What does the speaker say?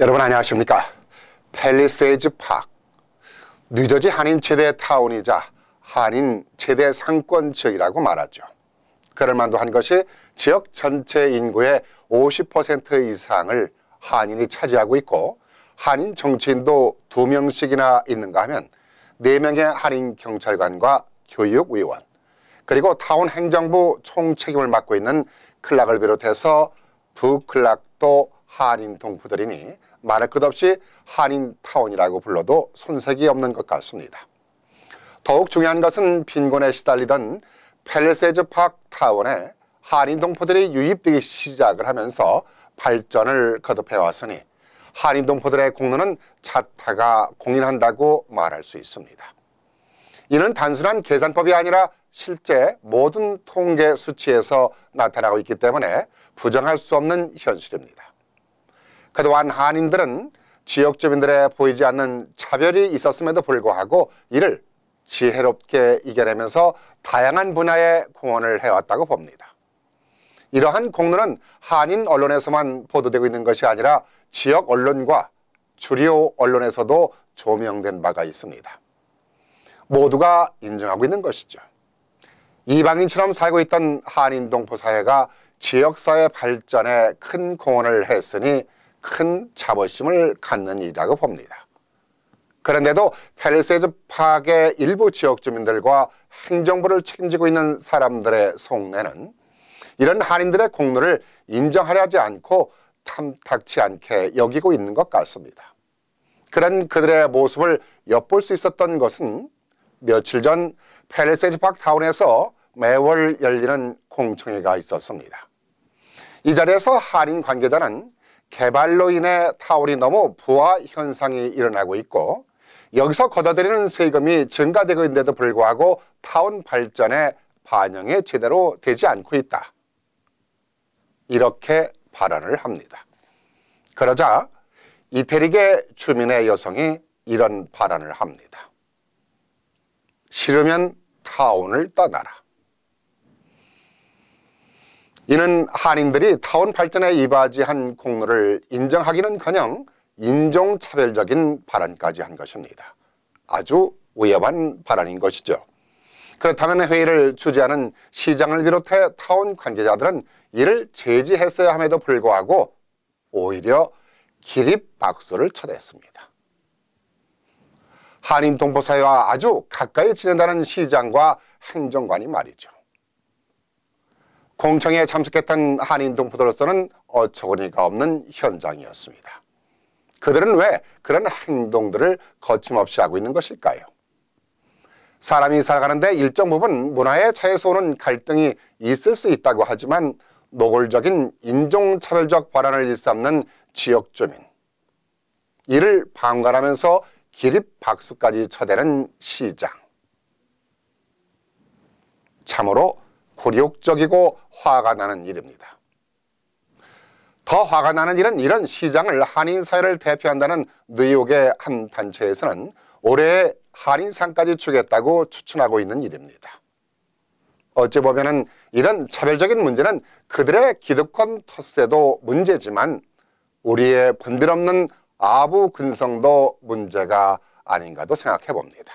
여러분 안녕하십니까 펠리세이즈 파팍 뉴저지 한인 최대 타운이자 한인 최대 상권 지역이라고 말하죠 그럴만도 한 것이 지역 전체 인구의 50% 이상을 한인이 차지하고 있고 한인 정치인도 두명씩이나 있는가 하면 네명의 한인 경찰관과 교육위원 그리고 타운 행정부 총책임을 맡고 있는 클락을 비롯해서 부클락도 한인 동포들이니 말할 것 없이 한인타운이라고 불러도 손색이 없는 것 같습니다. 더욱 중요한 것은 빈곤에 시달리던 펠세즈 팍 타운에 한인 동포들이 유입되기 시작을 하면서 발전을 거듭해 왔으니 한인 동포들의 공로는 차타가 공인한다고 말할 수 있습니다. 이는 단순한 계산법이 아니라 실제 모든 통계 수치에서 나타나고 있기 때문에 부정할 수 없는 현실입니다. 그동안 한인들은 지역 주민들의 보이지 않는 차별이 있었음에도 불구하고 이를 지혜롭게 이겨내면서 다양한 분야에 공헌을 해왔다고 봅니다. 이러한 공로는 한인 언론에서만 보도되고 있는 것이 아니라 지역 언론과 주류 언론에서도 조명된 바가 있습니다. 모두가 인정하고 있는 것이죠. 이방인처럼 살고 있던 한인 동포 사회가 지역사회 발전에 큰 공헌을 했으니 큰 자부심을 갖는 일이라고 봅니다. 그런데도 페르세즈 파의 일부 지역 주민들과 행정부를 책임지고 있는 사람들의 속내는 이런 한인들의 공로를 인정하려 하지 않고 탐탁치 않게 여기고 있는 것 같습니다. 그런 그들의 모습을 엿볼 수 있었던 것은 며칠 전 페르세즈 박 타운에서 매월 열리는 공청회가 있었습니다. 이 자리에서 한인 관계자는 개발로 인해 타월이 너무 부화 현상이 일어나고 있고 여기서 걷어들이는 세금이 증가되고 있는데도 불구하고 타운 발전에 반영이 제대로 되지 않고 있다. 이렇게 발언을 합니다. 그러자 이태릭의 주민의 여성이 이런 발언을 합니다. 싫으면 타운을 떠나라. 이는 한인들이 타원 발전에 이바지한 공로를 인정하기는커녕 인종차별적인 발언까지 한 것입니다. 아주 위험한 발언인 것이죠. 그렇다면 회의를 주재하는 시장을 비롯해 타원 관계자들은 이를 제지했어야 함에도 불구하고 오히려 기립박수를 쳐댔습니다. 한인 동포사회와 아주 가까이 지낸다는 시장과 행정관이 말이죠. 공청회에 참석했던 한인 동포들로서는 어처구니가 없는 현장이었습니다. 그들은 왜 그런 행동들을 거침없이 하고 있는 것일까요? 사람이 살아가는데 일정 부분 문화의 차에서 오는 갈등이 있을 수 있다고 하지만 노골적인 인종차별적 발언을 일삼는 지역 주민. 이를 방관하면서 기립박수까지 쳐대는 시장. 참으로 굴욕적이고 화가 나는 일입니다. 더 화가 나는 일은 이런 시장을 한인사회를 대표한다는 뉴욕의 한 단체에서는 올해 한인상까지 주겠다고 추천하고 있는 일입니다. 어찌 보면 이런 차별적인 문제는 그들의 기득권 텃세도 문제지만 우리의 분별 없는 아부근성도 문제가 아닌가도 생각해 봅니다.